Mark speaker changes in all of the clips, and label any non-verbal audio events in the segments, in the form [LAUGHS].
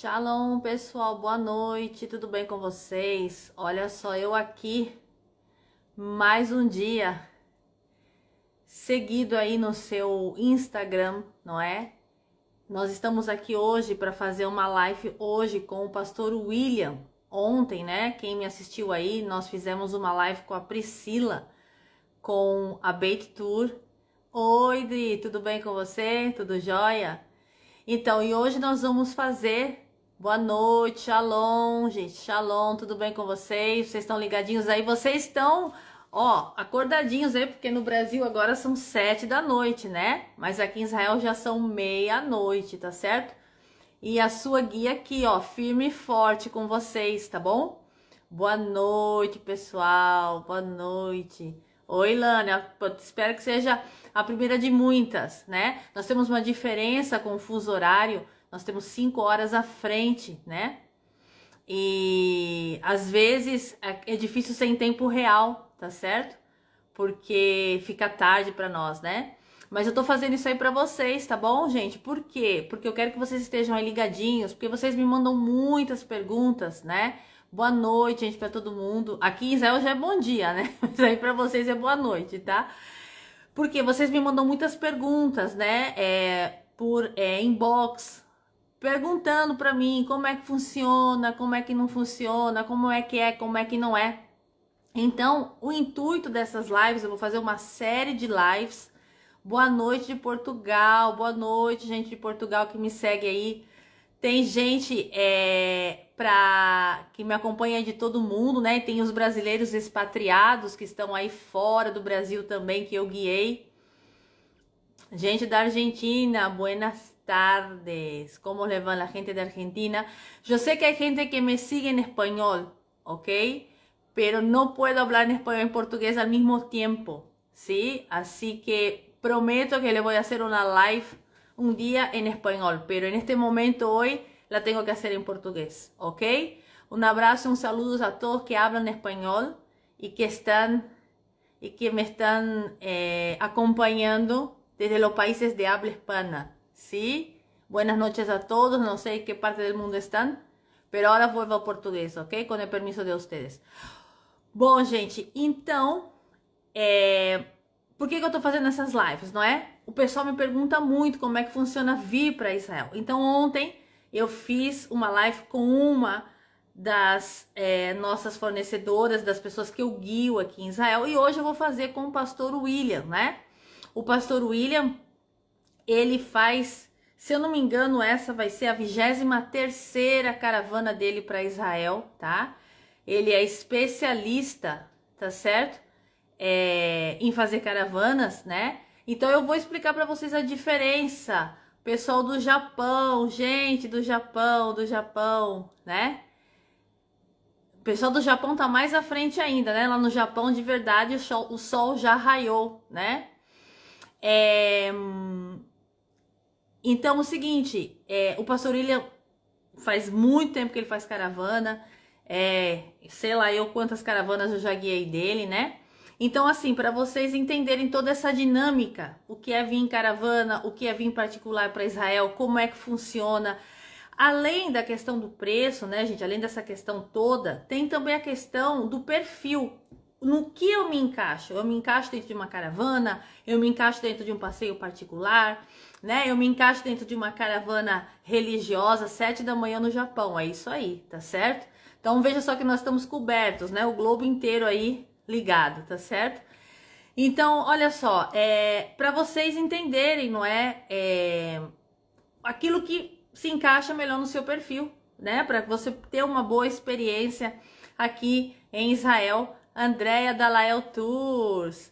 Speaker 1: Shalom pessoal, boa noite, tudo bem com vocês? Olha só, eu aqui, mais um dia seguido aí no seu Instagram, não é? Nós estamos aqui hoje para fazer uma live hoje com o pastor William. Ontem, né? Quem me assistiu aí, nós fizemos uma live com a Priscila, com a Bait Tour. Oi, Dri, tudo bem com você? Tudo jóia? Então, e hoje nós vamos fazer Boa noite, shalom, gente. Shalom, tudo bem com vocês? Vocês estão ligadinhos aí? Vocês estão, ó, acordadinhos aí, porque no Brasil agora são sete da noite, né? Mas aqui em Israel já são meia-noite, tá certo? E a sua guia aqui, ó, firme e forte com vocês, tá bom? Boa noite, pessoal. Boa noite. Oi, Lana. Espero que seja a primeira de muitas, né? Nós temos uma diferença com o fuso horário nós temos cinco horas à frente, né? E às vezes é, é difícil ser em tempo real, tá certo? Porque fica tarde para nós, né? Mas eu tô fazendo isso aí para vocês, tá bom, gente? Por quê? Porque eu quero que vocês estejam aí ligadinhos, porque vocês me mandam muitas perguntas, né? Boa noite, gente, para todo mundo. Aqui em Israel já é bom dia, né? [LAUGHS] Mas aí para vocês é boa noite, tá? Porque vocês me mandam muitas perguntas, né? É, por é, inbox, perguntando para mim como é que funciona, como é que não funciona, como é que é, como é que não é. Então, o intuito dessas lives, eu vou fazer uma série de lives. Boa noite de Portugal, boa noite, gente de Portugal que me segue aí. Tem gente é, pra, que me acompanha de todo mundo, né? Tem os brasileiros expatriados que estão aí fora do Brasil também, que eu guiei. Gente da Argentina, buenas tardes. ¿Cómo les va la gente de Argentina? Yo sé que hay gente que me sigue en español, ¿ok? Pero no puedo hablar en español y portugués al mismo tiempo, ¿sí? Así que prometo que le voy a hacer una live un día en español, pero en este momento hoy la tengo que hacer en portugués, ¿ok? Un abrazo, un saludo a todos que hablan español y que están y que me están eh, acompañando desde los países de habla hispana. ¿sí? Buenas noches a todos, no sé en qué parte del mundo están, pero ahora vuelvo a português, ok? Com o permiso de vocês. Bom, gente, então, é... por que, que eu estou fazendo essas lives, não é? O pessoal me pergunta muito como é que funciona vir para Israel. Então, ontem eu fiz uma live com uma das é, nossas fornecedoras, das pessoas que eu guio aqui em Israel, e hoje eu vou fazer com o pastor William, né? O pastor William ele faz, se eu não me engano, essa vai ser a 23 terceira caravana dele para Israel, tá? Ele é especialista, tá certo? É, em fazer caravanas, né? Então eu vou explicar para vocês a diferença. Pessoal do Japão, gente do Japão, do Japão, né? O pessoal do Japão tá mais à frente ainda, né? Lá no Japão, de verdade, o sol, o sol já raiou, né? É, hum, então, o seguinte, é, o pastor William faz muito tempo que ele faz caravana, é, sei lá eu quantas caravanas eu já guiei dele, né? Então, assim, para vocês entenderem toda essa dinâmica, o que é vir em caravana, o que é vir em particular para Israel, como é que funciona, além da questão do preço, né, gente? Além dessa questão toda, tem também a questão do perfil. No que eu me encaixo? Eu me encaixo dentro de uma caravana? Eu me encaixo dentro de um passeio particular? né? Eu me encaixo dentro de uma caravana religiosa, sete da manhã no Japão. É isso aí, tá certo? Então veja só que nós estamos cobertos, né? O globo inteiro aí ligado, tá certo? Então, olha só, é, para vocês entenderem, não é, é, aquilo que se encaixa melhor no seu perfil, né? Para você ter uma boa experiência aqui em Israel, Andréia Dalael Tours.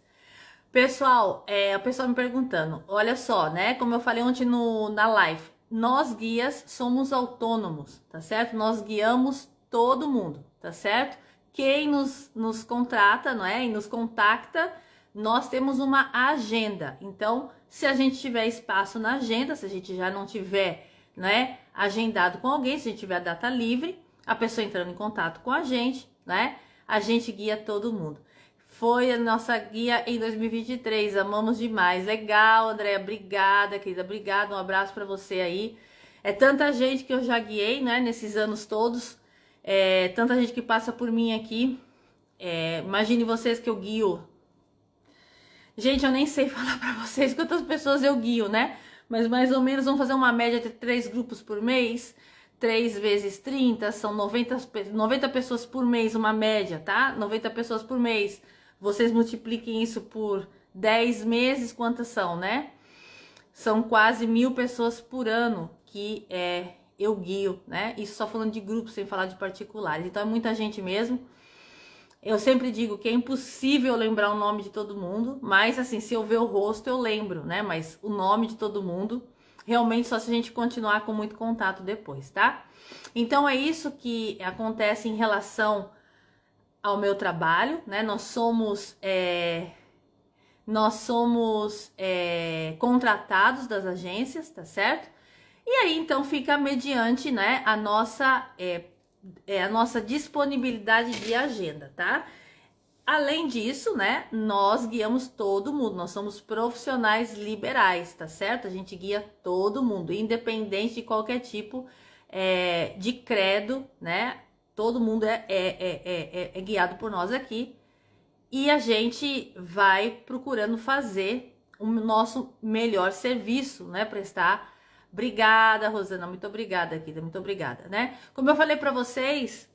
Speaker 1: Pessoal, é, o pessoal me perguntando, olha só, né? Como eu falei ontem no, na live, nós guias somos autônomos, tá certo? Nós guiamos todo mundo, tá certo? Quem nos, nos contrata, não é? E nos contacta, nós temos uma agenda. Então, se a gente tiver espaço na agenda, se a gente já não tiver, né, agendado com alguém, se a gente tiver a data livre, a pessoa entrando em contato com a gente, né? A gente guia todo mundo foi a nossa guia em 2023. Amamos demais. Legal, Andréia. Obrigada, querida. Obrigada. Um abraço para você aí. É tanta gente que eu já guiei, né? Nesses anos todos. É, tanta gente que passa por mim aqui. É, imagine vocês que eu guio. Gente, eu nem sei [LAUGHS] falar para vocês quantas pessoas eu guio, né? Mas mais ou menos vamos fazer uma média de três grupos por mês. três vezes 30 são 90, 90 pessoas por mês, uma média, tá? 90 pessoas por mês vocês multipliquem isso por 10 meses, quantas são, né? São quase mil pessoas por ano que é, eu guio, né? Isso só falando de grupos, sem falar de particulares. Então é muita gente mesmo. Eu sempre digo que é impossível lembrar o nome de todo mundo, mas assim, se eu ver o rosto eu lembro, né? Mas o nome de todo mundo, realmente só se a gente continuar com muito contato depois, tá? Então é isso que acontece em relação ao meu trabalho, né? Nós somos é, nós somos é, contratados das agências, tá certo? E aí então fica mediante, né, a nossa é, é, a nossa disponibilidade de agenda, tá? Além disso, né, nós guiamos todo mundo, nós somos profissionais liberais, tá certo? A gente guia todo mundo, independente de qualquer tipo é, de credo, né? todo mundo é, é, é, é, guiado por nós aqui. E a gente vai procurando fazer o nosso melhor serviço, né? Prestar. Obrigada, Rosana. Muito obrigada, Kida. Muito obrigada, né? Como eu falei para vocês,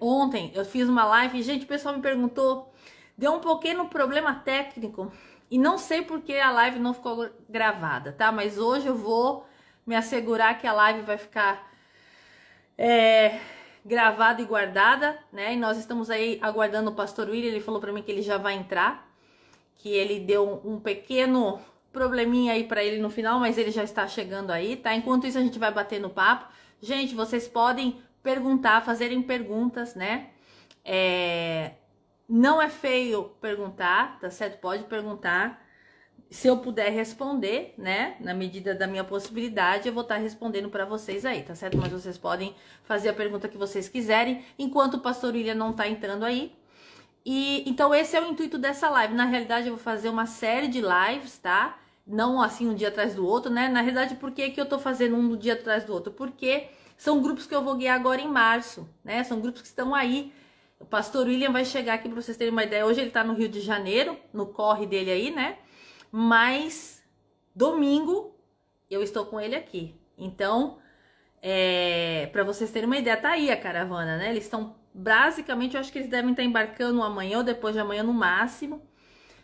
Speaker 1: ontem eu fiz uma live e, gente, o pessoal me perguntou. Deu um pequeno problema técnico e não sei porque a live não ficou gravada, tá? Mas hoje eu vou me assegurar que a live vai ficar é, gravada e guardada, né? E nós estamos aí aguardando o pastor William, ele falou para mim que ele já vai entrar, que ele deu um pequeno probleminha aí para ele no final, mas ele já está chegando aí, tá? Enquanto isso a gente vai bater no papo. Gente, vocês podem perguntar, fazerem perguntas, né? É... Não é feio perguntar, tá certo? Pode perguntar se eu puder responder, né, na medida da minha possibilidade, eu vou estar tá respondendo para vocês aí, tá certo? Mas vocês podem fazer a pergunta que vocês quiserem, enquanto o pastor William não tá entrando aí. E então esse é o intuito dessa live. Na realidade, eu vou fazer uma série de lives, tá? Não assim um dia atrás do outro, né? Na realidade, por que, que eu tô fazendo um dia atrás do outro? Porque são grupos que eu vou guiar agora em março, né? São grupos que estão aí o pastor William vai chegar aqui para vocês terem uma ideia. Hoje ele está no Rio de Janeiro, no corre dele aí, né? mas domingo eu estou com ele aqui. Então, é, para vocês terem uma ideia, tá aí a caravana, né? Eles estão basicamente, eu acho que eles devem estar tá embarcando amanhã ou depois de amanhã no máximo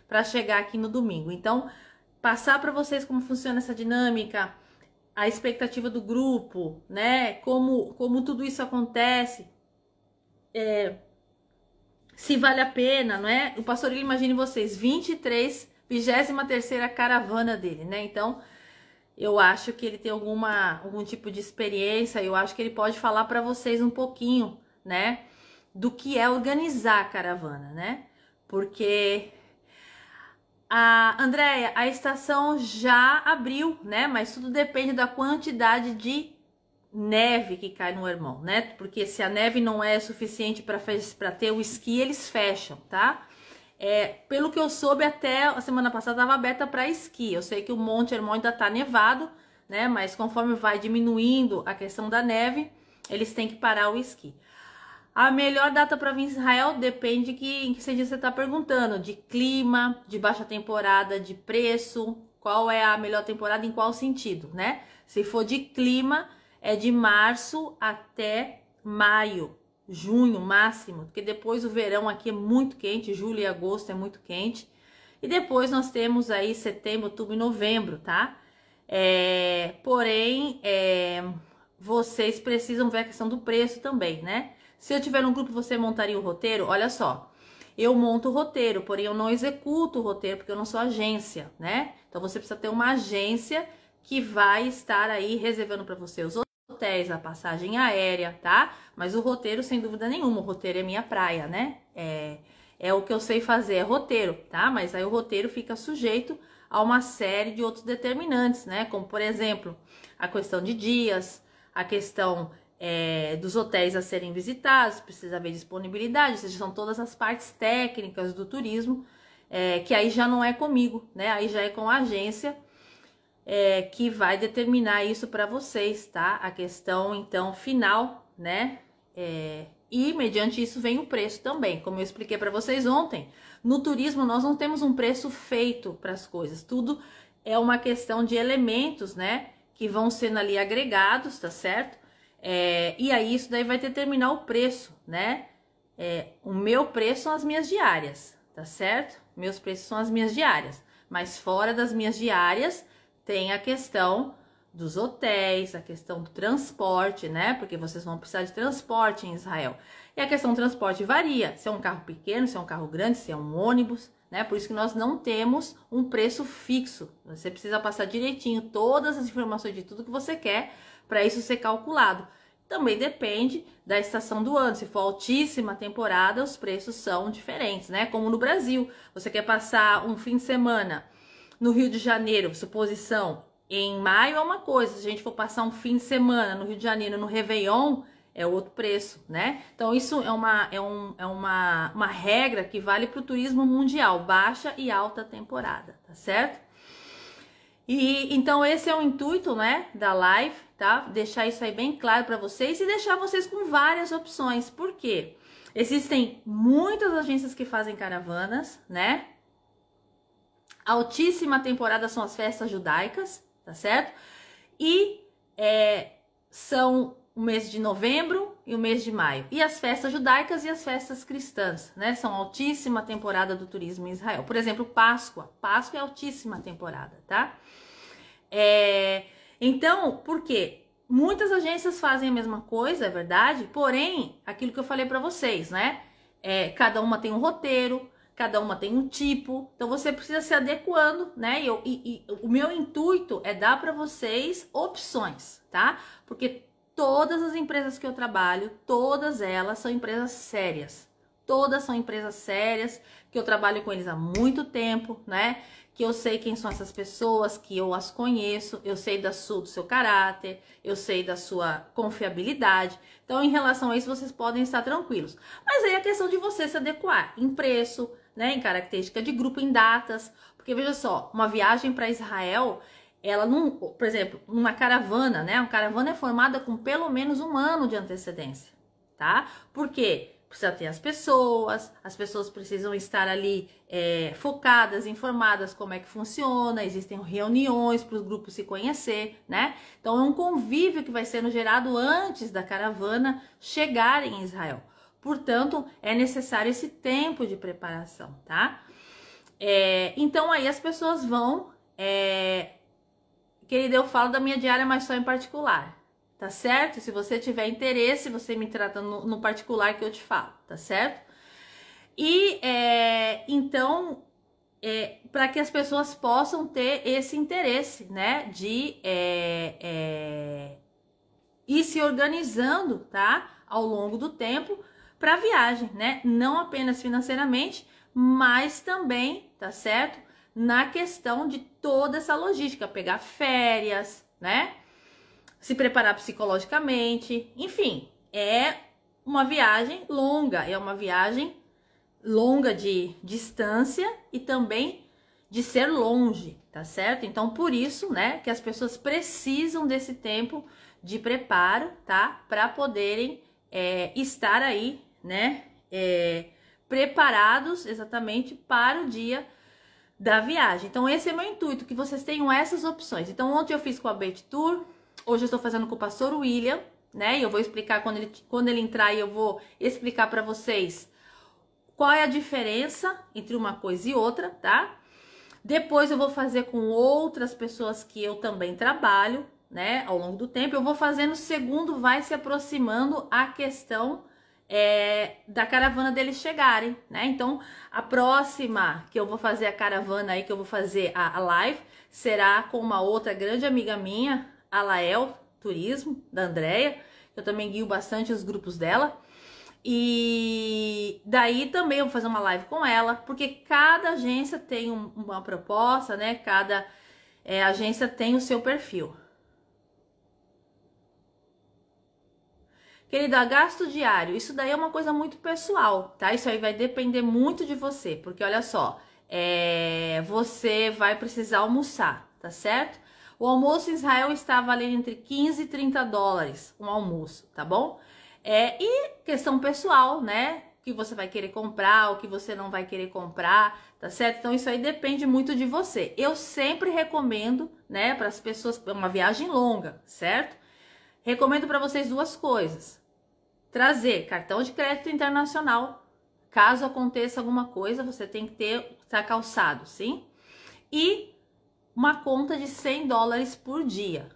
Speaker 1: para chegar aqui no domingo. Então, passar para vocês como funciona essa dinâmica, a expectativa do grupo, né? Como como tudo isso acontece. É, se vale a pena, não é? O ele imagine vocês, 23 23 caravana dele, né? Então, eu acho que ele tem alguma, algum tipo de experiência, eu acho que ele pode falar para vocês um pouquinho, né? Do que é organizar a caravana, né? Porque a Andréia, a estação já abriu, né? Mas tudo depende da quantidade de neve que cai no irmão, né? Porque se a neve não é suficiente para ter o esqui, eles fecham, tá? É, pelo que eu soube, até a semana passada estava aberta para esqui. Eu sei que o Monte Hermon ainda está nevado, né? Mas conforme vai diminuindo a questão da neve, eles têm que parar o esqui. A melhor data para vir em Israel depende que, em que seja você está perguntando, de clima, de baixa temporada, de preço, qual é a melhor temporada, em qual sentido, né? Se for de clima, é de março até maio, junho máximo, porque depois o verão aqui é muito quente, julho e agosto é muito quente. E depois nós temos aí setembro, outubro e novembro, tá? É, porém, é, vocês precisam ver a questão do preço também, né? Se eu tiver um grupo, você montaria o roteiro? Olha só, eu monto o roteiro, porém eu não executo o roteiro, porque eu não sou agência, né? Então você precisa ter uma agência que vai estar aí reservando para você os hotéis, a passagem aérea, tá? Mas o roteiro, sem dúvida nenhuma, o roteiro é minha praia, né? É, é o que eu sei fazer, é roteiro, tá? Mas aí o roteiro fica sujeito a uma série de outros determinantes, né? Como, por exemplo, a questão de dias, a questão é, dos hotéis a serem visitados, precisa haver disponibilidade, ou seja, são todas as partes técnicas do turismo, é, que aí já não é comigo, né? Aí já é com a agência é, que vai determinar isso para vocês, tá? A questão, então, final, né? É, e mediante isso vem o preço também. Como eu expliquei para vocês ontem, no turismo nós não temos um preço feito para as coisas, tudo é uma questão de elementos, né? Que vão sendo ali agregados, tá certo? É, e aí isso daí vai determinar o preço, né? É, o meu preço são as minhas diárias, tá certo? Meus preços são as minhas diárias, mas fora das minhas diárias tem a questão dos hotéis, a questão do transporte, né? Porque vocês vão precisar de transporte em Israel. E a questão do transporte varia, se é um carro pequeno, se é um carro grande, se é um ônibus, né? Por isso que nós não temos um preço fixo. Você precisa passar direitinho todas as informações de tudo que você quer para isso ser calculado. Também depende da estação do ano. Se for altíssima temporada, os preços são diferentes, né? Como no Brasil, você quer passar um fim de semana no Rio de Janeiro, suposição, em maio é uma coisa, se a gente for passar um fim de semana no Rio de Janeiro, no Réveillon, é outro preço, né? Então, isso é uma, é um, é uma, uma regra que vale para o turismo mundial, baixa e alta temporada, tá certo? E então esse é o intuito, né, da live, tá? Deixar isso aí bem claro para vocês e deixar vocês com várias opções. Por quê? Existem muitas agências que fazem caravanas, né? altíssima temporada são as festas judaicas, tá certo? E é, são o mês de novembro e o mês de maio. E as festas judaicas e as festas cristãs, né? São altíssima temporada do turismo em Israel. Por exemplo, Páscoa. Páscoa é altíssima temporada, tá? É, então, por quê? Muitas agências fazem a mesma coisa, é verdade, porém, aquilo que eu falei para vocês, né? É, cada uma tem um roteiro, cada uma tem um tipo, então você precisa se adequando, né? E, eu, e, e o meu intuito é dar para vocês opções, tá? Porque todas as empresas que eu trabalho, todas elas são empresas sérias. Todas são empresas sérias, que eu trabalho com eles há muito tempo, né? Que eu sei quem são essas pessoas, que eu as conheço, eu sei da sua, do seu caráter, eu sei da sua confiabilidade. Então, em relação a isso, vocês podem estar tranquilos. Mas aí é a questão de você se adequar em preço, né, em característica de grupo, em datas. Porque veja só, uma viagem para Israel, ela não, por exemplo, uma caravana, né? Uma caravana é formada com pelo menos um ano de antecedência, tá? Por quê? Precisa ter as pessoas, as pessoas precisam estar ali é, focadas, informadas como é que funciona, existem reuniões para os grupos se conhecer, né? Então é um convívio que vai sendo gerado antes da caravana chegar em Israel. Portanto, é necessário esse tempo de preparação, tá? É, então, aí as pessoas vão. É, querida, eu falo da minha diária, mas só em particular, tá certo? Se você tiver interesse, você me trata no, no particular que eu te falo, tá certo? E é, então, é, para que as pessoas possam ter esse interesse, né, de é, é ir se organizando, tá, ao longo do tempo para a viagem, né? Não apenas financeiramente, mas também, tá certo? Na questão de toda essa logística, pegar férias, né? Se preparar psicologicamente, enfim, é uma viagem longa, é uma viagem longa de distância e também de ser longe, tá certo? Então, por isso, né, que as pessoas precisam desse tempo de preparo, tá? Para poderem é, estar aí né? É, preparados exatamente para o dia da viagem. Então, esse é meu intuito, que vocês tenham essas opções. Então, ontem eu fiz com a Beth Tour, hoje eu estou fazendo com o pastor William, né? E eu vou explicar quando ele, quando ele entrar e eu vou explicar para vocês qual é a diferença entre uma coisa e outra, tá? Depois eu vou fazer com outras pessoas que eu também trabalho, né? Ao longo do tempo, eu vou fazendo segundo vai se aproximando a questão é, da caravana deles chegarem, né? Então, a próxima que eu vou fazer a caravana aí, que eu vou fazer a, a live, será com uma outra grande amiga minha, a Lael Turismo, da Andrea. Eu também guio bastante os grupos dela. E daí também eu vou fazer uma live com ela, porque cada agência tem um, uma proposta, né? Cada é, agência tem o seu perfil. Querido, a gasto diário, isso daí é uma coisa muito pessoal, tá? Isso aí vai depender muito de você, porque olha só, é, você vai precisar almoçar, tá certo? O almoço em Israel está valendo entre 15 e 30 dólares um almoço, tá bom? É, e questão pessoal, né? O que você vai querer comprar, o que você não vai querer comprar, tá certo? Então isso aí depende muito de você. Eu sempre recomendo, né, para as pessoas, uma viagem longa, certo? Recomendo para vocês duas coisas: trazer cartão de crédito internacional. Caso aconteça alguma coisa, você tem que ter tá calçado, sim? E uma conta de 100 dólares por dia.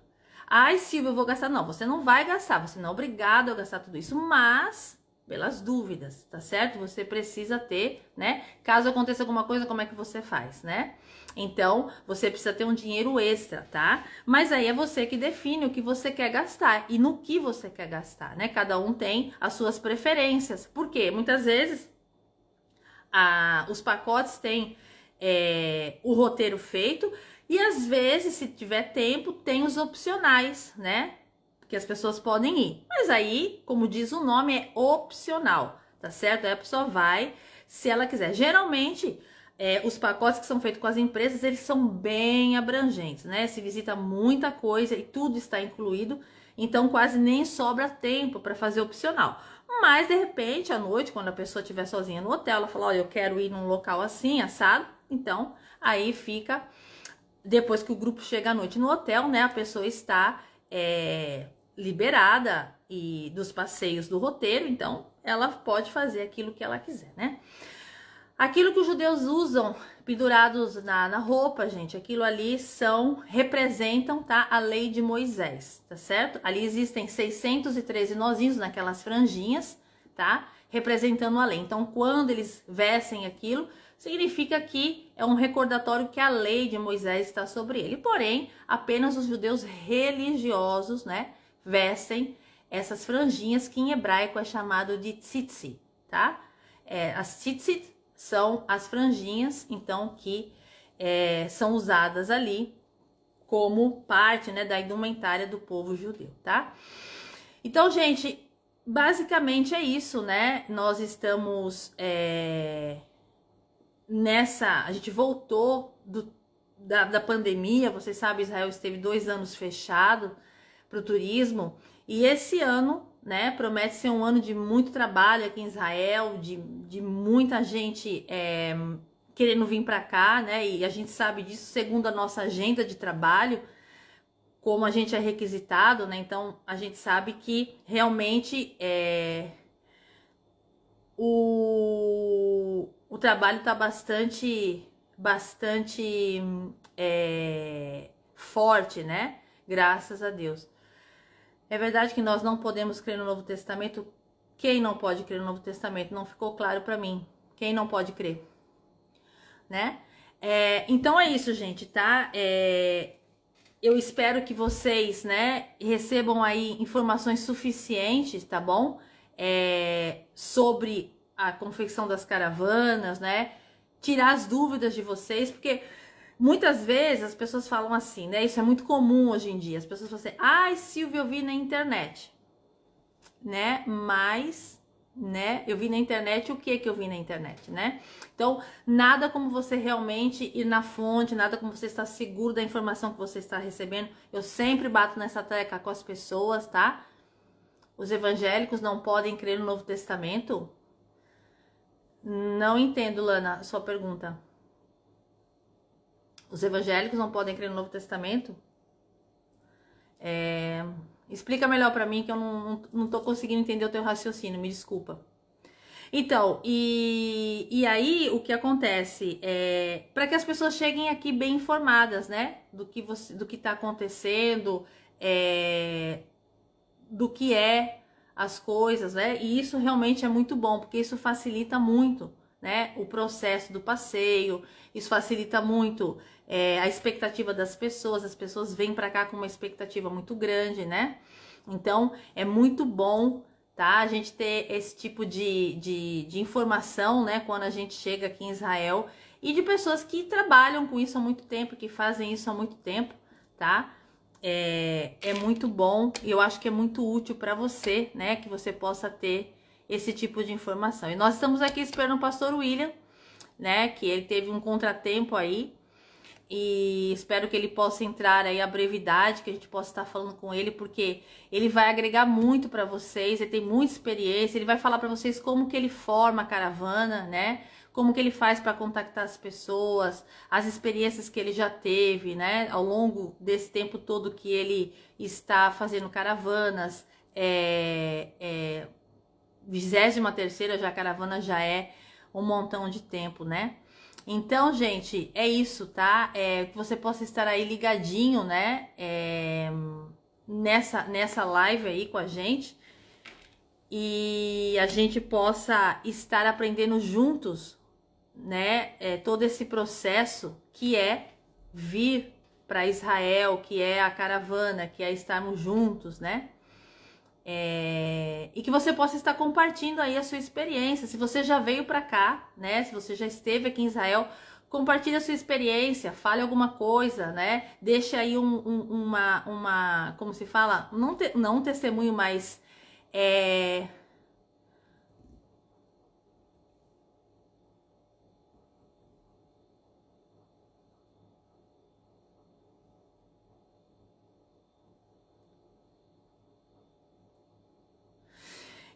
Speaker 1: Ai, Silvio, eu vou gastar. Não, você não vai gastar, você não é obrigado a gastar tudo isso, mas pelas dúvidas, tá certo? Você precisa ter, né? Caso aconteça alguma coisa, como é que você faz, né? Então, você precisa ter um dinheiro extra, tá? Mas aí é você que define o que você quer gastar e no que você quer gastar, né? Cada um tem as suas preferências. Por quê? Muitas vezes a, os pacotes têm é, o roteiro feito e às vezes, se tiver tempo, tem os opcionais, né? Que as pessoas podem ir. Mas aí, como diz o nome, é opcional, tá certo? Aí a pessoa vai se ela quiser. Geralmente, é, os pacotes que são feitos com as empresas, eles são bem abrangentes, né? Se visita muita coisa e tudo está incluído, então quase nem sobra tempo para fazer opcional. Mas de repente, à noite, quando a pessoa estiver sozinha no hotel, ela fala: Olha, eu quero ir num local assim, assado. Então, aí fica. Depois que o grupo chega à noite no hotel, né? A pessoa está é, liberada e dos passeios do roteiro, então ela pode fazer aquilo que ela quiser, né? Aquilo que os judeus usam pendurados na, na roupa, gente, aquilo ali são, representam, tá? A lei de Moisés, tá certo? Ali existem 613 nozinhos naquelas franjinhas, tá? Representando a lei. Então, quando eles vestem aquilo, significa que é um recordatório que a lei de Moisés está sobre ele. Porém, apenas os judeus religiosos, né? Vestem essas franjinhas que em hebraico é chamado de tzitzit, tá? É, as tzitzit são as franjinhas, então, que é, são usadas ali como parte né, da indumentária do povo judeu, tá? Então, gente, basicamente é isso, né? Nós estamos é, nessa. A gente voltou do, da, da pandemia, vocês sabem, Israel esteve dois anos fechado para o turismo, e esse ano né? Promete ser um ano de muito trabalho aqui em Israel, de, de muita gente é, querendo vir para cá, né? E a gente sabe disso segundo a nossa agenda de trabalho, como a gente é requisitado, né? Então a gente sabe que realmente é, o, o trabalho está bastante, bastante é, forte, né? Graças a Deus. É verdade que nós não podemos crer no Novo Testamento. Quem não pode crer no Novo Testamento? Não ficou claro para mim. Quem não pode crer? Né? É, então é isso, gente, tá? É, eu espero que vocês, né, recebam aí informações suficientes, tá bom? É, sobre a confecção das caravanas, né? Tirar as dúvidas de vocês, porque Muitas vezes as pessoas falam assim, né? Isso é muito comum hoje em dia. As pessoas falam assim: ai, ah, Silvia, eu vi na internet. Né? Mas, né? Eu vi na internet o que que eu vi na internet, né? Então, nada como você realmente ir na fonte, nada como você estar seguro da informação que você está recebendo. Eu sempre bato nessa tecla com as pessoas, tá? Os evangélicos não podem crer no Novo Testamento? Não entendo, Lana, sua pergunta os evangélicos não podem crer no Novo Testamento? É, explica melhor para mim que eu não, não, tô conseguindo entender o teu raciocínio, me desculpa. Então, e, e aí o que acontece é para que as pessoas cheguem aqui bem informadas, né? Do que você, do que está acontecendo, é, do que é as coisas, né? E isso realmente é muito bom, porque isso facilita muito, né? O processo do passeio, isso facilita muito é, a expectativa das pessoas, as pessoas vêm para cá com uma expectativa muito grande, né? Então é muito bom, tá? A gente ter esse tipo de, de, de informação, né? Quando a gente chega aqui em Israel e de pessoas que trabalham com isso há muito tempo, que fazem isso há muito tempo, tá? É, é muito bom e eu acho que é muito útil para você, né? Que você possa ter esse tipo de informação. E nós estamos aqui esperando o pastor William, né? Que ele teve um contratempo aí e espero que ele possa entrar aí a brevidade, que a gente possa estar falando com ele, porque ele vai agregar muito para vocês, ele tem muita experiência, ele vai falar para vocês como que ele forma a caravana, né? Como que ele faz para contactar as pessoas, as experiências que ele já teve, né? Ao longo desse tempo todo que ele está fazendo caravanas, é, é 23 terceira já caravana já é um montão de tempo, né? Então, gente, é isso, tá? É, que você possa estar aí ligadinho, né? É, nessa, nessa live aí com a gente. E a gente possa estar aprendendo juntos, né? É, todo esse processo que é vir para Israel, que é a caravana, que é estarmos juntos, né? É, e que você possa estar compartilhando aí a sua experiência. Se você já veio para cá, né? Se você já esteve aqui em Israel, compartilhe a sua experiência, fale alguma coisa, né? Deixe aí um, um, uma, uma, como se fala, não, te, não um testemunho, mas é,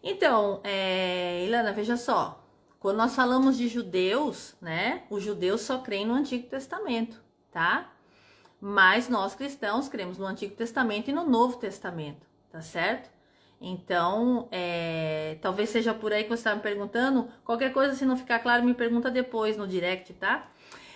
Speaker 1: Então, é, Ilana, veja só. Quando nós falamos de judeus, né? Os judeus só creem no Antigo Testamento, tá? Mas nós cristãos cremos no Antigo Testamento e no Novo Testamento, tá certo? Então, é, talvez seja por aí que você está me perguntando. Qualquer coisa, se não ficar claro, me pergunta depois no direct, tá?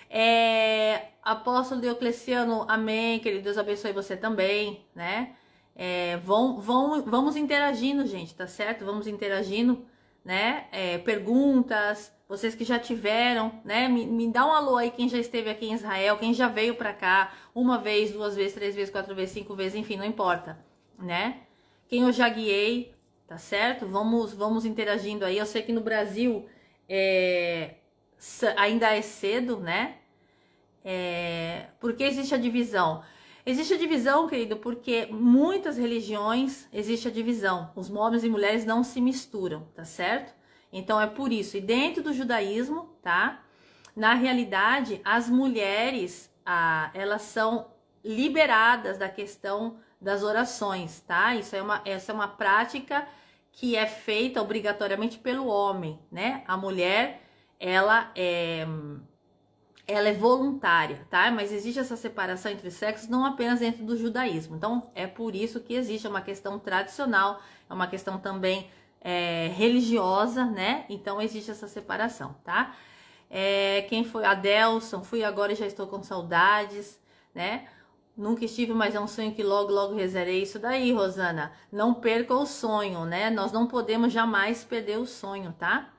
Speaker 1: É, apóstolo Diocleciano, amém. Querido Deus abençoe você também, né? É, vão, vão, vamos interagindo, gente, tá certo? Vamos interagindo, né? É, perguntas, vocês que já tiveram, né? Me, me, dá um alô aí quem já esteve aqui em Israel, quem já veio para cá uma vez, duas vezes, três vezes, quatro vezes, cinco vezes, enfim, não importa, né? Quem eu já guiei, tá certo? Vamos, vamos interagindo aí. Eu sei que no Brasil é, ainda é cedo, né? É, por que existe a divisão? Existe a divisão, querido, porque muitas religiões existe a divisão. Os homens e mulheres não se misturam, tá certo? Então é por isso. E dentro do judaísmo, tá? Na realidade, as mulheres, ah, elas são liberadas da questão das orações, tá? Isso é uma, essa é uma prática que é feita obrigatoriamente pelo homem, né? A mulher, ela é ela é voluntária, tá? Mas existe essa separação entre sexos não apenas dentro do judaísmo. Então, é por isso que existe uma questão tradicional, é uma questão também é, religiosa, né? Então, existe essa separação, tá? É, quem foi? Adelson, fui agora e já estou com saudades, né? Nunca estive, mas é um sonho que logo, logo rezarei. Isso daí, Rosana. Não perca o sonho, né? Nós não podemos jamais perder o sonho, tá?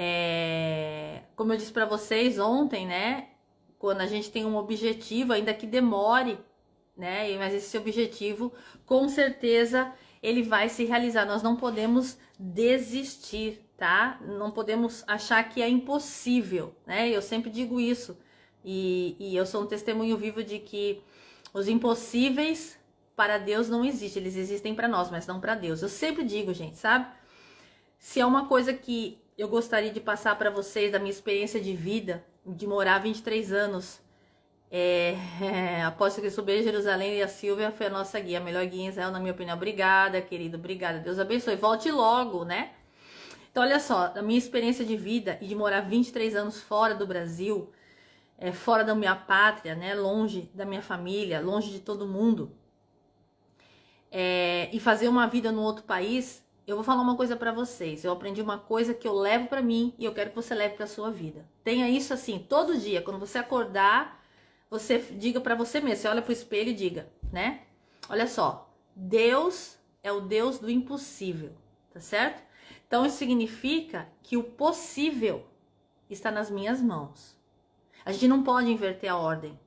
Speaker 1: É, como eu disse para vocês ontem, né? Quando a gente tem um objetivo, ainda que demore, né? Mas esse objetivo, com certeza, ele vai se realizar. Nós não podemos desistir, tá? Não podemos achar que é impossível, né? Eu sempre digo isso. E, e eu sou um testemunho vivo de que os impossíveis para Deus não existem. Eles existem para nós, mas não para Deus. Eu sempre digo, gente, sabe? Se é uma coisa que eu gostaria de passar para vocês da minha experiência de vida, de morar 23 anos. É, é, [LAUGHS] aposto que sobre Jerusalém e a Silvia foi a nossa guia, a melhor guia em Israel, na minha opinião. Obrigada, querido, obrigada. Deus abençoe. Volte logo, né? Então, olha só, a minha experiência de vida e de morar 23 anos fora do Brasil, é, fora da minha pátria, né? Longe da minha família, longe de todo mundo. É, e fazer uma vida no outro país eu vou falar uma coisa para vocês. Eu aprendi uma coisa que eu levo para mim e eu quero que você leve para sua vida. Tenha isso assim todo dia, quando você acordar, você diga para você mesmo, você olha pro espelho e diga, né? Olha só, Deus é o Deus do impossível, tá certo? Então isso significa que o possível está nas minhas mãos. A gente não pode inverter a ordem.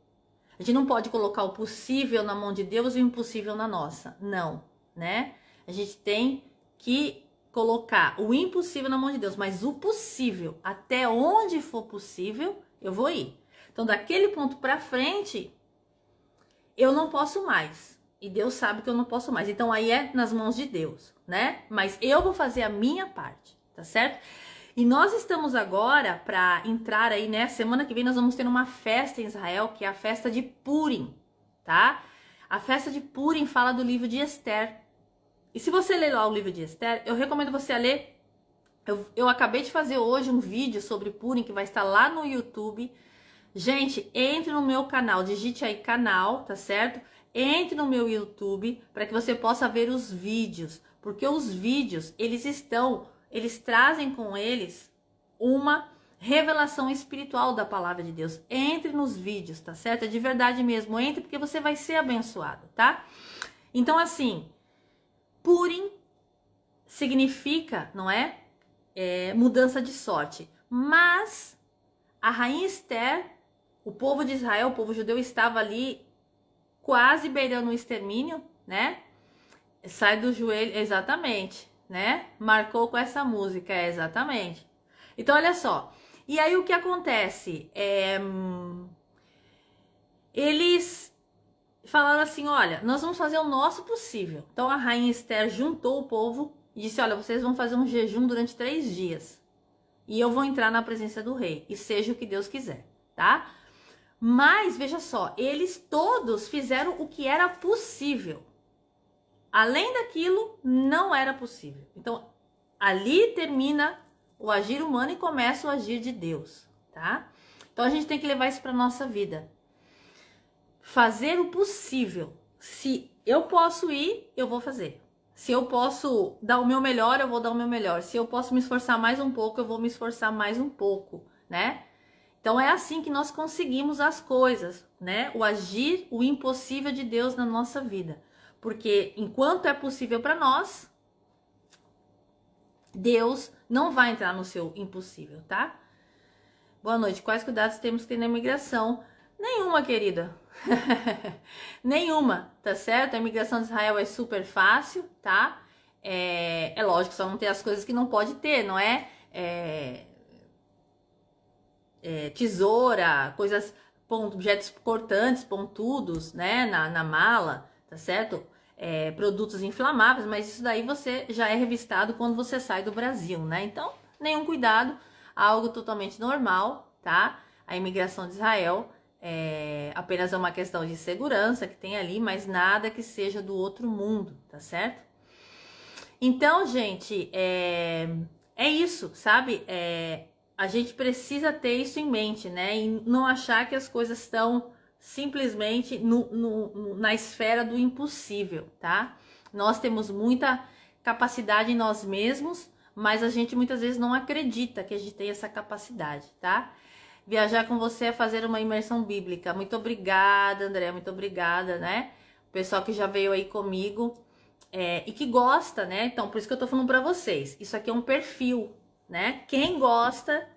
Speaker 1: A gente não pode colocar o possível na mão de Deus e o impossível na nossa. Não, né? A gente tem que colocar o impossível na mão de Deus, mas o possível, até onde for possível, eu vou ir. Então, daquele ponto para frente, eu não posso mais. E Deus sabe que eu não posso mais. Então, aí é nas mãos de Deus, né? Mas eu vou fazer a minha parte, tá certo? E nós estamos agora para entrar aí, né? Semana que vem nós vamos ter uma festa em Israel, que é a festa de Purim, tá? A festa de Purim fala do livro de Esther. E se você ler lá o livro de Esther, eu recomendo você a ler. Eu, eu acabei de fazer hoje um vídeo sobre Purim que vai estar lá no YouTube. Gente, entre no meu canal, digite aí canal, tá certo? Entre no meu YouTube para que você possa ver os vídeos, porque os vídeos, eles estão, eles trazem com eles uma revelação espiritual da palavra de Deus. Entre nos vídeos, tá certo? É de verdade mesmo, entre porque você vai ser abençoado, tá? Então assim, Purim significa, não é? é? Mudança de sorte. Mas a rainha Esther, o povo de Israel, o povo judeu, estava ali quase beirando o extermínio, né? Sai do joelho, exatamente, né? Marcou com essa música, é, exatamente. Então, olha só. E aí o que acontece? É, hum, eles falaram assim: olha, nós vamos fazer o nosso possível. Então a rainha Esther juntou o povo e disse: olha, vocês vão fazer um jejum durante três dias e eu vou entrar na presença do rei e seja o que Deus quiser, tá? Mas veja só, eles todos fizeram o que era possível. Além daquilo, não era possível. Então ali termina o agir humano e começa o agir de Deus, tá? Então a gente tem que levar isso para nossa vida fazer o possível. Se eu posso ir, eu vou fazer. Se eu posso dar o meu melhor, eu vou dar o meu melhor. Se eu posso me esforçar mais um pouco, eu vou me esforçar mais um pouco, né? Então é assim que nós conseguimos as coisas, né? O agir o impossível de Deus na nossa vida. Porque enquanto é possível para nós, Deus não vai entrar no seu impossível, tá? Boa noite. Quais cuidados temos que ter na imigração? Nenhuma, querida. [LAUGHS] Nenhuma, tá certo? A imigração de Israel é super fácil, tá? É, é, lógico, só não tem as coisas que não pode ter, não é? é, é tesoura, coisas, objetos cortantes, pontudos, né? Na, na mala, tá certo? É, produtos inflamáveis, mas isso daí você já é revistado quando você sai do Brasil, né? Então, nenhum cuidado, algo totalmente normal, tá? A imigração de Israel é, apenas é uma questão de segurança que tem ali, mas nada que seja do outro mundo, tá certo? Então, gente, é, é isso, sabe? É, a gente precisa ter isso em mente, né? E não achar que as coisas estão simplesmente no, no, na esfera do impossível, tá? Nós temos muita capacidade em nós mesmos, mas a gente muitas vezes não acredita que a gente tem essa capacidade, tá? Viajar com você é fazer uma imersão bíblica. Muito obrigada, André. Muito obrigada, né? O pessoal que já veio aí comigo é, e que gosta, né? Então, por isso que eu tô falando pra vocês. Isso aqui é um perfil, né? Quem gosta,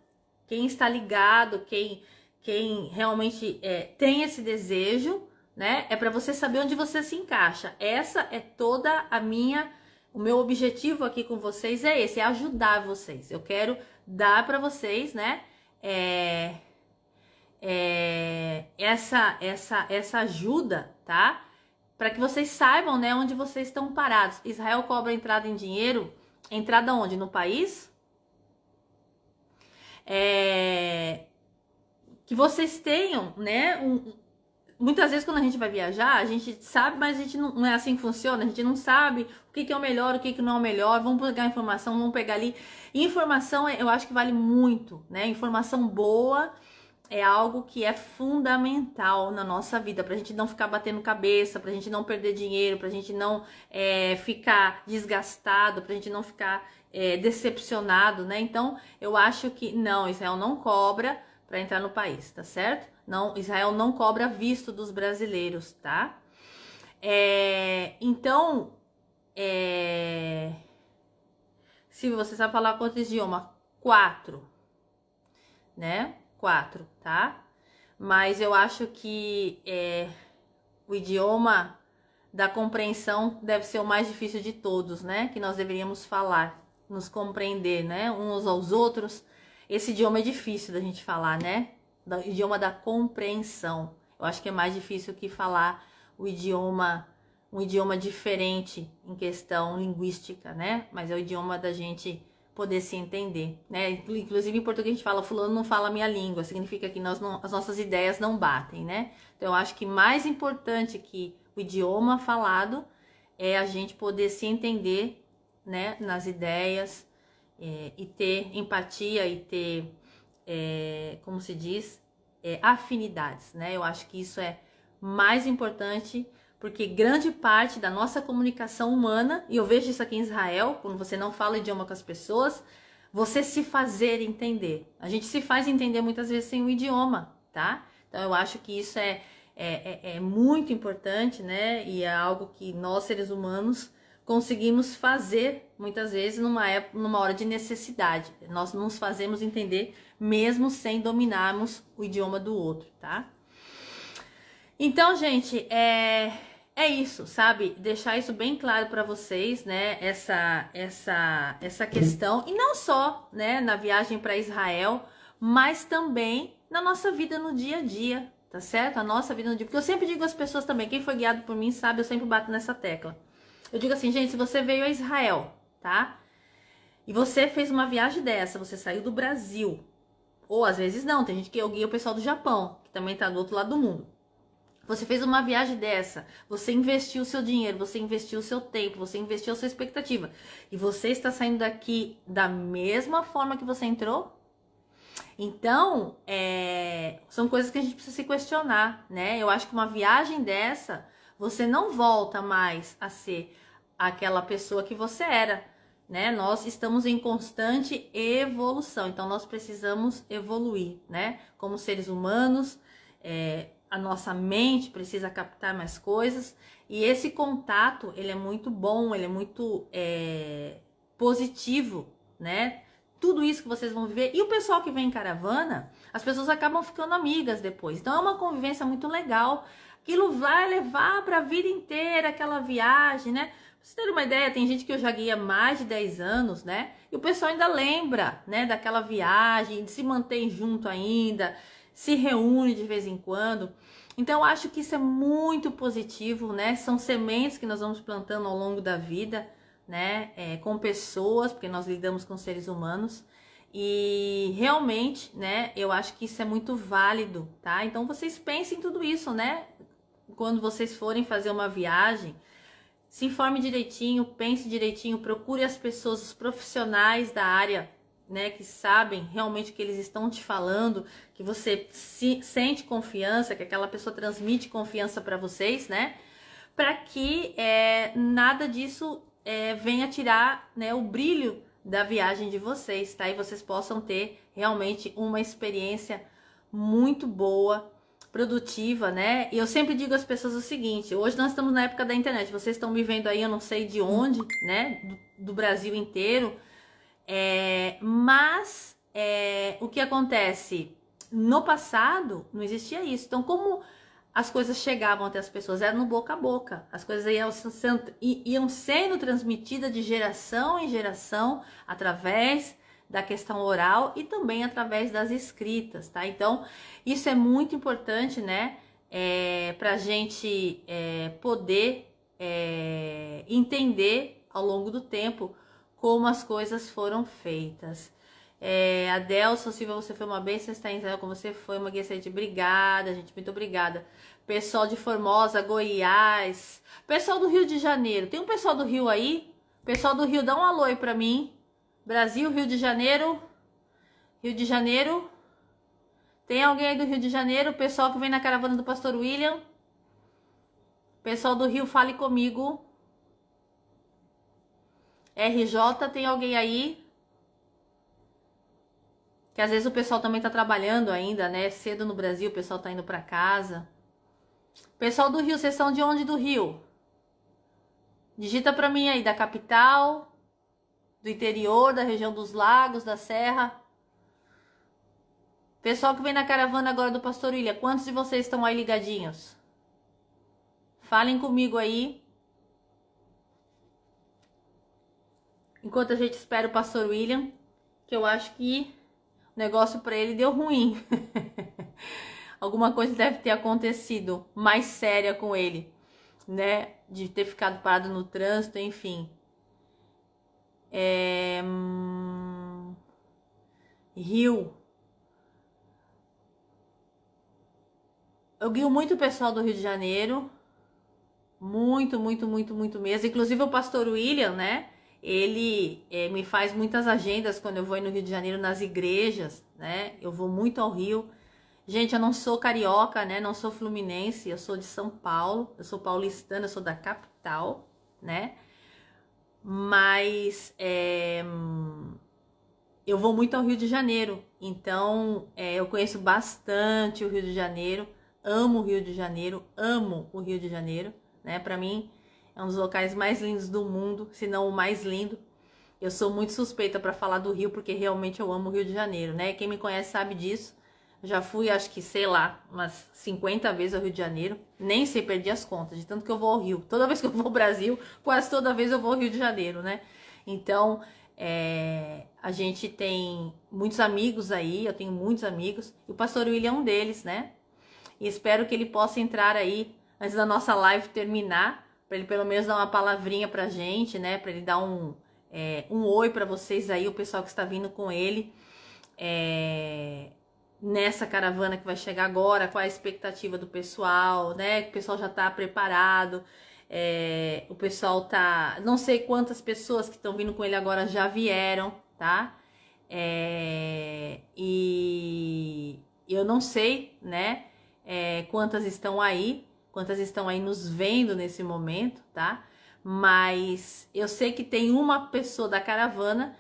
Speaker 1: quem está ligado, quem, quem realmente é, tem esse desejo, né? É para você saber onde você se encaixa. Essa é toda a minha. O meu objetivo aqui com vocês é esse, é ajudar vocês. Eu quero dar para vocês, né? é, é, essa, essa, essa ajuda, tá? Para que vocês saibam, né, onde vocês estão parados. Israel cobra entrada em dinheiro, entrada onde? No país? É, que vocês tenham, né, um, muitas vezes quando a gente vai viajar, a gente sabe, mas a gente não, não é assim que funciona, a gente não sabe o que, que é o melhor, o que, que não é o melhor, vamos pegar informação, vamos pegar ali. Informação é, eu acho que vale muito, né? Informação boa é algo que é fundamental na nossa vida, pra gente não ficar batendo cabeça, pra gente não perder dinheiro, pra gente não é, ficar desgastado, pra gente não ficar é, decepcionado, né? Então, eu acho que não, Israel não cobra para entrar no país, tá certo? Não, Israel não cobra visto dos brasileiros, tá? É, então, é, se você sabe falar quanto idioma? Quatro, né? Quatro, tá? Mas eu acho que é, o idioma da compreensão deve ser o mais difícil de todos, né? Que nós deveríamos falar, nos compreender, né? Uns aos outros. Esse idioma é difícil da gente falar, né? do idioma da compreensão. Eu acho que é mais difícil que falar o idioma, um idioma diferente em questão linguística, né? Mas é o idioma da gente poder se entender, né? Inclusive em português a gente fala fulano não fala a minha língua, significa que nós não, as nossas ideias não batem, né? Então eu acho que mais importante que o idioma falado é a gente poder se entender, né, nas ideias é, e ter empatia e ter é, como se diz, é, afinidades, né? Eu acho que isso é mais importante porque grande parte da nossa comunicação humana, e eu vejo isso aqui em Israel, quando você não fala idioma com as pessoas, você se fazer entender. A gente se faz entender muitas vezes sem o idioma, tá? Então eu acho que isso é, é, é, é muito importante, né? E é algo que nós seres humanos conseguimos fazer muitas vezes numa, época, numa hora de necessidade. Nós nos fazemos entender mesmo sem dominarmos o idioma do outro, tá? Então, gente, é, é isso, sabe? Deixar isso bem claro para vocês, né? Essa, essa, essa questão. E não só né, na viagem para Israel, mas também na nossa vida no dia a dia, tá certo? A nossa vida no dia. Porque eu sempre digo às pessoas também, quem foi guiado por mim sabe, eu sempre bato nessa tecla. Eu digo assim, gente, se você veio a Israel tá? E você fez uma viagem dessa, você saiu do Brasil. Ou às vezes não, tem gente que eu guia o pessoal do Japão, que também tá do outro lado do mundo. Você fez uma viagem dessa, você investiu o seu dinheiro, você investiu o seu tempo, você investiu a sua expectativa. E você está saindo daqui da mesma forma que você entrou? Então, é, são coisas que a gente precisa se questionar, né? Eu acho que uma viagem dessa, você não volta mais a ser aquela pessoa que você era né? Nós estamos em constante evolução, então nós precisamos evoluir, né? Como seres humanos, é, a nossa mente precisa captar mais coisas e esse contato ele é muito bom, ele é muito é, positivo, né? Tudo isso que vocês vão viver e o pessoal que vem em caravana, as pessoas acabam ficando amigas depois. Então é uma convivência muito legal. Aquilo vai levar para a vida inteira aquela viagem, né? você ter uma ideia, tem gente que eu já guia há mais de 10 anos, né? E o pessoal ainda lembra, né, daquela viagem, se mantém junto ainda, se reúne de vez em quando. Então, eu acho que isso é muito positivo, né? São sementes que nós vamos plantando ao longo da vida, né? É, com pessoas, porque nós lidamos com seres humanos. E realmente, né? Eu acho que isso é muito válido, tá? Então, vocês pensem tudo isso, né? Quando vocês forem fazer uma viagem, se informe direitinho, pense direitinho, procure as pessoas, os profissionais da área, né, que sabem realmente o que eles estão te falando, que você se, sente confiança, que aquela pessoa transmite confiança para vocês, né, para que é, nada disso é, venha tirar né, o brilho da viagem de vocês, tá? E vocês possam ter realmente uma experiência muito boa produtiva, né? E eu sempre digo às pessoas o seguinte: hoje nós estamos na época da internet, vocês estão me vendo aí, eu não sei de onde, né? Do, do Brasil inteiro. É, mas é, o que acontece? No passado não existia isso. Então, como as coisas chegavam até as pessoas? Era no boca a boca. As coisas iam sendo, iam sendo transmitidas de geração em geração através da questão oral e também através das escritas, tá? Então, isso é muito importante, né? É, para a gente é, poder é, entender ao longo do tempo como as coisas foram feitas. É, Adelson Silva, você foi uma bênção estar tá em Israel com você, foi uma guia Obrigada, é gente, muito obrigada. Pessoal de Formosa, Goiás, pessoal do Rio de Janeiro. Tem um pessoal do Rio aí? Pessoal do Rio, dá um alô aí pra mim. Brasil, Rio de Janeiro. Rio de Janeiro. Tem alguém aí do Rio de Janeiro? O pessoal que vem na caravana do pastor William. pessoal do Rio, fale comigo. RJ, tem alguém aí? Que às vezes o pessoal também tá trabalhando ainda, né? Cedo no Brasil, o pessoal tá indo para casa. Pessoal do Rio, vocês são de onde do Rio? Digita para mim aí da capital do interior, da região dos lagos, da serra. Pessoal que vem na caravana agora do Pastor Ilha, quantos de vocês estão aí ligadinhos? Falem comigo aí. Enquanto a gente espera o pastor William, que eu acho que o negócio para ele deu ruim. [LAUGHS] Alguma coisa deve ter acontecido mais séria com ele, né? De ter ficado parado no trânsito, enfim é, hum, rio. Eu guio muito o pessoal do Rio de Janeiro. Muito, muito, muito, muito mesmo. Inclusive o pastor William, né? Ele é, me faz muitas agendas quando eu vou no Rio de Janeiro nas igrejas, né? Eu vou muito ao Rio. Gente, eu não sou carioca, né? Não sou fluminense, eu sou de São Paulo, eu sou paulistana, eu sou da capital, né? mas é, eu vou muito ao Rio de Janeiro, então é, eu conheço bastante o Rio de Janeiro, amo o Rio de Janeiro, amo o Rio de Janeiro, né? Para mim é um dos locais mais lindos do mundo, se não o mais lindo. Eu sou muito suspeita para falar do Rio porque realmente eu amo o Rio de Janeiro, né? Quem me conhece sabe disso. Já fui, acho que, sei lá, umas 50 vezes ao Rio de Janeiro. Nem sei perdi as contas, de tanto que eu vou ao Rio. [LAUGHS] Toda vez que eu vou ao Brasil, quase toda vez eu vou ao Rio de Janeiro, né? Então, é, a gente tem muitos amigos aí, eu tenho muitos amigos. E o pastor William é um deles, né? E espero que ele possa entrar aí antes da nossa live terminar, para ele pelo menos dar uma palavrinha pra gente, né? Para ele dar um, é, um oi para vocês aí, o pessoal que está vindo com ele. É, nessa caravana que vai chegar agora, qual é a expectativa do pessoal, né? O pessoal já está preparado, é, o pessoal tá. Não sei quantas pessoas que estão vindo com ele agora já vieram, tá? É, e eu não sei, né? É, quantas estão aí, quantas estão aí nos vendo nesse momento, tá? Mas eu sei que tem uma pessoa da caravana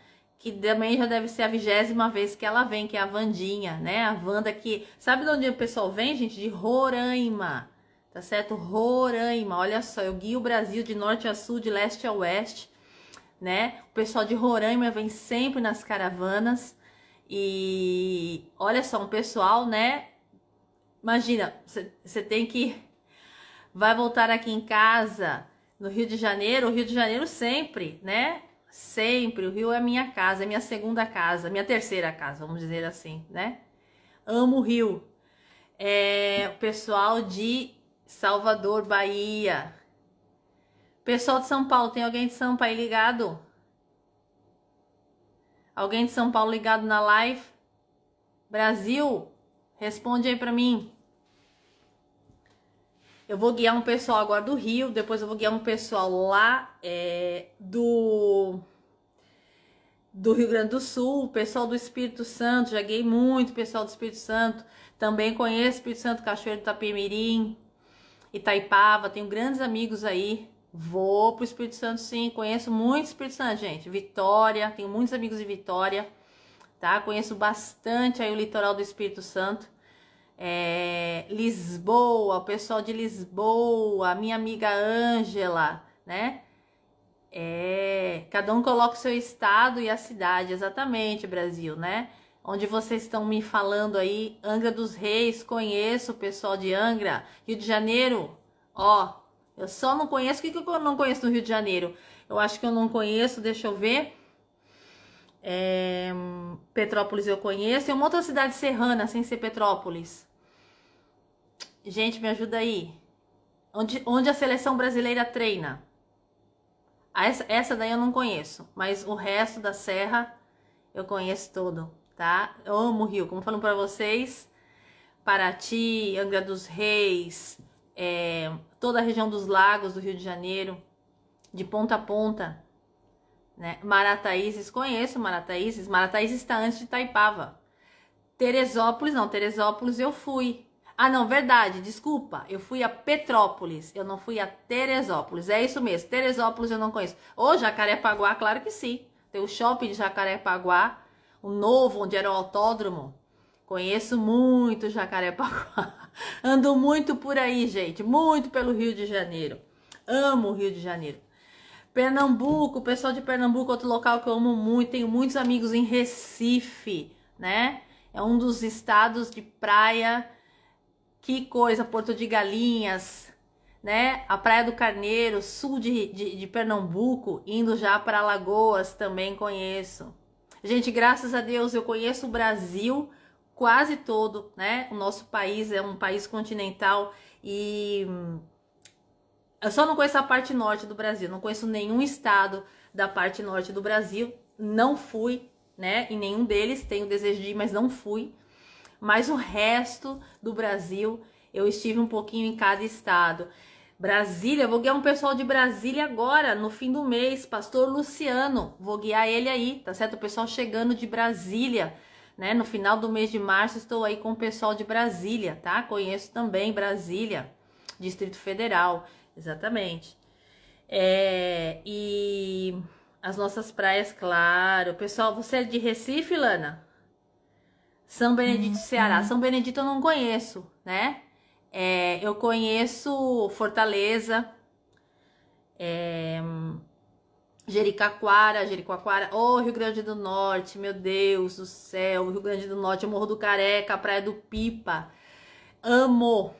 Speaker 1: que também já deve ser a vigésima vez que ela vem, que é a Vandinha, né? A Wanda que. Sabe de onde o pessoal vem, gente? De Roraima. Tá certo? Roraima. Olha só, eu guio o Brasil de norte a sul, de leste a oeste, né? O pessoal de Roraima vem sempre nas caravanas. E olha só, um pessoal, né? Imagina, você tem que. Vai voltar aqui em casa no Rio de Janeiro, o Rio de Janeiro sempre, né? Sempre. O Rio é minha casa, é minha segunda casa, minha terceira casa, vamos dizer assim, né? Amo o Rio. É, o pessoal de Salvador, Bahia. Pessoal de São Paulo, tem alguém de São Paulo ligado? Alguém de São Paulo ligado na live? Brasil, responde aí para mim. Eu vou guiar um pessoal agora do Rio, depois eu vou guiar um pessoal lá é, do do Rio Grande do Sul, pessoal do Espírito Santo, já guiei muito pessoal do Espírito Santo, também conheço Espírito Santo, Cachoeiro do Itapemirim, Itaipava, tenho grandes amigos aí, vou pro Espírito Santo sim, conheço muito Espírito Santo, gente, Vitória, tenho muitos amigos de Vitória, tá? Conheço bastante aí o litoral do Espírito Santo, é, Lisboa, o pessoal de Lisboa, minha amiga Ângela, né? É, cada um coloca o seu estado e a cidade, exatamente, Brasil, né? Onde vocês estão me falando aí, Angra dos Reis, conheço o pessoal de Angra, Rio de Janeiro, ó, eu só não conheço, o que, que eu não conheço no Rio de Janeiro? Eu acho que eu não conheço, deixa eu ver. É, Petrópolis eu conheço. e uma outra cidade serrana, sem ser Petrópolis. Gente, me ajuda aí. Onde, onde a seleção brasileira treina? Essa, essa daí eu não conheço, mas o resto da serra eu conheço todo, tá? Eu amo o Rio, como falando para vocês. Paraty, Angra dos Reis, é, toda a região dos lagos do Rio de Janeiro, de ponta a ponta. Né? Marataízes, conheço Marataízes. Marataízes está antes de Taipava. Teresópolis, não. Teresópolis eu fui. Ah, não, verdade, desculpa. Eu fui a Petrópolis, eu não fui a Teresópolis. É isso mesmo, Teresópolis eu não conheço. Ou Jacarepaguá, claro que sim. Tem o shopping de Jacarepaguá, o novo, onde era o autódromo. Conheço muito Jacarepaguá. [LAUGHS] Ando muito por aí, gente, muito pelo Rio de Janeiro. Amo o Rio de Janeiro. Pernambuco, o pessoal de Pernambuco, outro local que eu amo muito, tenho muitos amigos em Recife, né? É um dos estados de praia. Que coisa, Porto de Galinhas, né? A Praia do Carneiro, sul de, de, de Pernambuco, indo já para Alagoas, também conheço. Gente, graças a Deus eu conheço o Brasil quase todo, né? O nosso país é um país continental e eu só não conheço a parte norte do Brasil, não conheço nenhum estado da parte norte do Brasil, não fui, né? Em nenhum deles tenho desejo de ir, mas não fui. Mas o resto do Brasil, eu estive um pouquinho em cada estado. Brasília, vou guiar um pessoal de Brasília agora, no fim do mês, pastor Luciano, vou guiar ele aí, tá certo? O pessoal chegando de Brasília, né? No final do mês de março estou aí com o pessoal de Brasília, tá? Conheço também Brasília, Distrito Federal exatamente. É, e as nossas praias, claro. Pessoal, você é de Recife, Lana? São Benedito, uhum. Ceará. São Benedito eu não conheço, né? É, eu conheço Fortaleza, é, Jericaquara, Jericoacoara, ô oh, Rio Grande do Norte, meu Deus do céu, Rio Grande do Norte, Morro do Careca, Praia do Pipa, amo,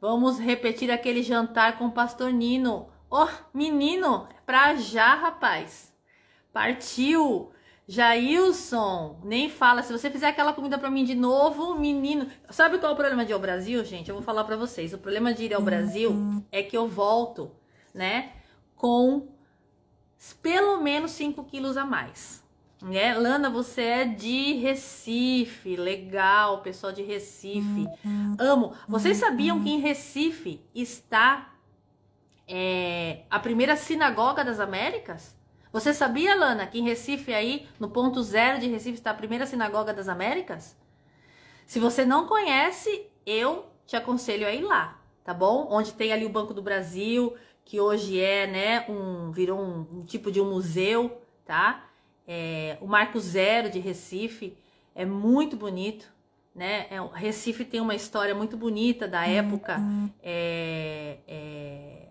Speaker 1: Vamos repetir aquele jantar com o pastor Nino. Oh, menino, é pra já, rapaz. Partiu. Jailson, nem fala. Se você fizer aquela comida para mim de novo, menino. Sabe qual é o problema de ir ao Brasil, gente? Eu vou falar para vocês. O problema de ir ao Brasil é que eu volto, né? Com pelo menos 5 quilos a mais né? Lana, você é de Recife, legal, pessoal de Recife. Uhum. Amo. Vocês uhum. sabiam que em Recife está é, a primeira sinagoga das Américas? Você sabia, Lana, que em Recife aí, no ponto zero de Recife, está a primeira sinagoga das Américas? Se você não conhece, eu te aconselho a ir lá, tá bom? Onde tem ali o Banco do Brasil, que hoje é, né, um virou um, um tipo de um museu, tá? É, o Marco Zero de Recife é muito bonito, né? É, Recife tem uma história muito bonita da hum, época uhum. é, é,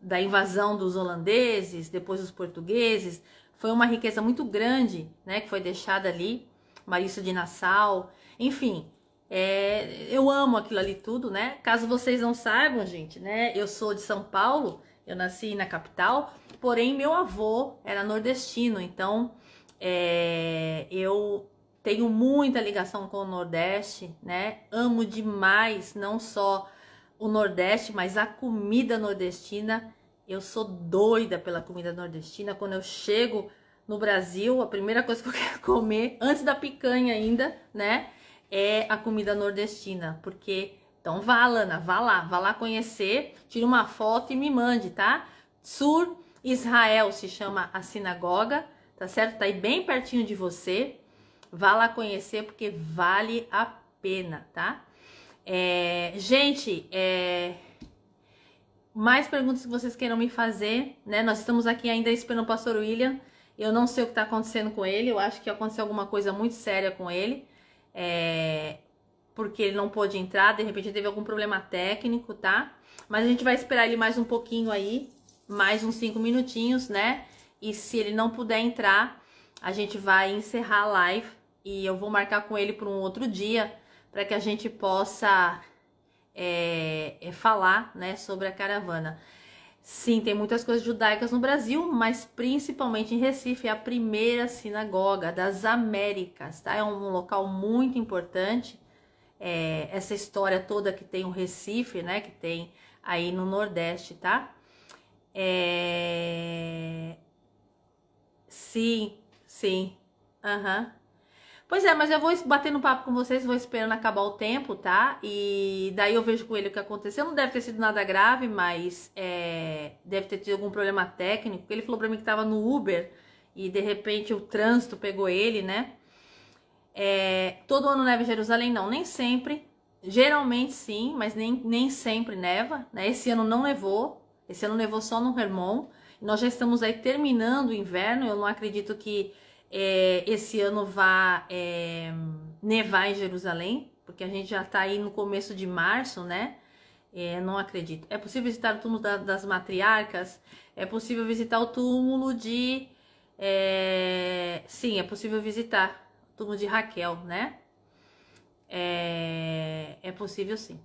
Speaker 1: da invasão dos holandeses, depois dos portugueses. Foi uma riqueza muito grande, né? Que foi deixada ali, Marício de Nassau, enfim. É, eu amo aquilo ali tudo, né? Caso vocês não saibam, gente, né? Eu sou de São Paulo, eu nasci na capital, porém meu avô era nordestino, então é, eu tenho muita ligação com o Nordeste, né? Amo demais não só o Nordeste, mas a comida nordestina. Eu sou doida pela comida nordestina. Quando eu chego no Brasil, a primeira coisa que eu [LAUGHS] quero comer, antes da picanha ainda, né? É a comida nordestina. Porque. Então vá, Lana, vá lá, vá lá conhecer, tira uma foto e me mande, tá? Sur Israel se chama a sinagoga tá certo? Tá aí bem pertinho de você. Vá lá conhecer porque vale a pena, tá? É, gente, é, mais perguntas que vocês queiram me fazer, né? Nós estamos aqui ainda esperando o pastor William. Eu não sei o que está acontecendo com ele. Eu acho que aconteceu alguma coisa muito séria com ele. É, porque ele não pôde entrar, de repente teve algum problema técnico, tá? Mas a gente vai esperar ele mais um pouquinho aí, mais uns cinco minutinhos, né? E se ele não puder entrar, a gente vai encerrar a live e eu vou marcar com ele para um outro dia para que a gente possa é, é, falar né, sobre a caravana. Sim, tem muitas coisas judaicas no Brasil, mas principalmente em Recife, é a primeira sinagoga das Américas, tá? É um local muito importante. É, essa história toda que tem o Recife, né? Que tem aí no Nordeste, tá? É, Sim, sim. Aham. Uhum. Pois é, mas eu vou batendo papo com vocês, vou esperando acabar o tempo, tá? E daí eu vejo com ele o que aconteceu. Não deve ter sido nada grave, mas é, deve ter tido algum problema técnico. Ele falou pra mim que tava no Uber e de repente o trânsito pegou ele, né? É, todo ano neva em Jerusalém? Não, nem sempre. Geralmente sim, mas nem, nem sempre neva. Né? Esse ano não nevou. Esse ano nevou só no Hermon. Nós já estamos aí terminando o inverno, eu não acredito que é, esse ano vá é, nevar em Jerusalém, porque a gente já está aí no começo de março, né? É, não acredito. É possível visitar o túmulo da, das matriarcas? É possível visitar o túmulo de. É, sim, é possível visitar o túmulo de Raquel, né? É, é possível sim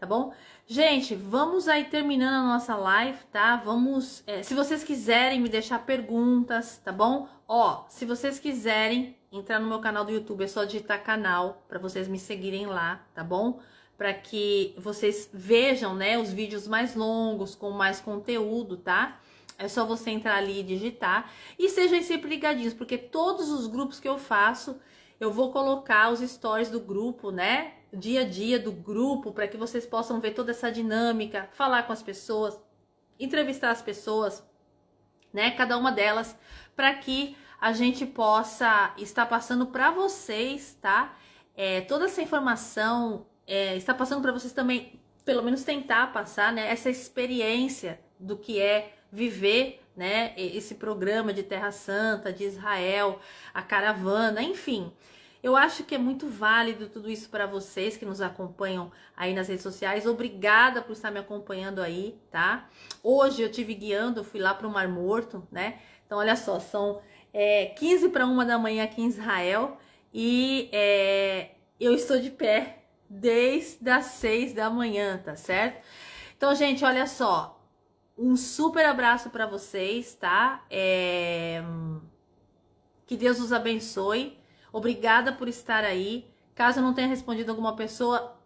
Speaker 1: tá bom? Gente, vamos aí terminando a nossa live, tá? Vamos, é, se vocês quiserem me deixar perguntas, tá bom? Ó, se vocês quiserem entrar no meu canal do YouTube, é só digitar canal para vocês me seguirem lá, tá bom? Para que vocês vejam, né, os vídeos mais longos, com mais conteúdo, tá? É só você entrar ali e digitar. E sejam sempre ligadinhos, porque todos os grupos que eu faço, eu vou colocar os stories do grupo, né? dia a dia do grupo para que vocês possam ver toda essa dinâmica, falar com as pessoas, entrevistar as pessoas, né, cada uma delas, para que a gente possa estar passando para vocês, tá? É, toda essa informação é, está passando para vocês também, pelo menos tentar passar, né? Essa experiência do que é viver, né? Esse programa de Terra Santa, de Israel, a caravana, enfim. Eu acho que é muito válido tudo isso para vocês que nos acompanham aí nas redes sociais. Obrigada por estar me acompanhando aí, tá? Hoje eu tive guiando, eu fui lá para o Mar Morto, né? Então, olha só, são é, 15 para uma da manhã aqui em Israel e é, eu estou de pé desde as 6 da manhã, tá certo? Então, gente, olha só. Um super abraço para vocês, tá? É... Que Deus os abençoe. Obrigada por estar aí. Caso eu não tenha respondido alguma pessoa,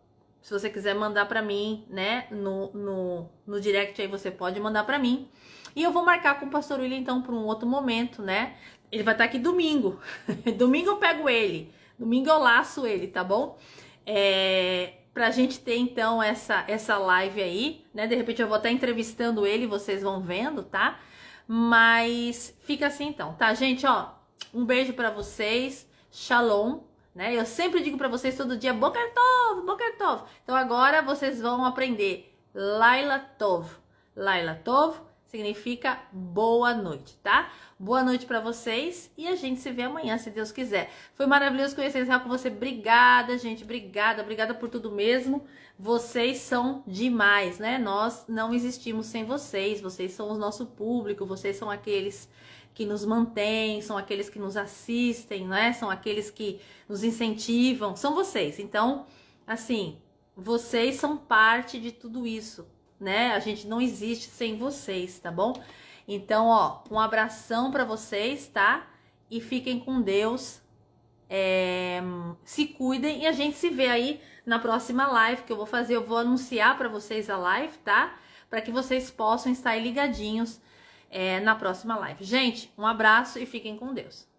Speaker 1: se você quiser mandar para mim, né, no, no, no direct aí você pode mandar para mim. E eu vou marcar com o pastor William então para um outro momento, né? Ele vai estar tá aqui domingo. [LAUGHS] domingo eu pego ele. Domingo eu laço ele, tá bom? É, pra gente ter então essa essa live aí, né? De repente eu vou estar entrevistando ele, vocês vão vendo, tá? Mas fica assim então, tá, gente? Ó, um beijo para vocês. Shalom, né? Eu sempre digo para vocês todo dia Boker Tov, Boker Tov. Então agora vocês vão aprender Laila Tov. Laila Tov significa boa noite, tá? Boa noite para vocês e a gente se vê amanhã, se Deus quiser. Foi maravilhoso conhecer Israel com você. Obrigada, gente. Obrigada, obrigada por tudo mesmo. Vocês são demais, né? Nós não existimos sem vocês. Vocês são o nosso público, vocês são aqueles que nos mantêm, são aqueles que nos assistem, né? São aqueles que nos incentivam, são vocês. Então, assim, vocês são parte de tudo isso, né? A gente não existe sem vocês, tá bom? Então, ó, um abração para vocês, tá? E fiquem com Deus. É, se cuidem e a gente se vê aí na próxima live que eu vou fazer. Eu vou anunciar para vocês a live, tá? Para que vocês possam estar ligadinhos é, na próxima live. Gente, um abraço e fiquem com Deus.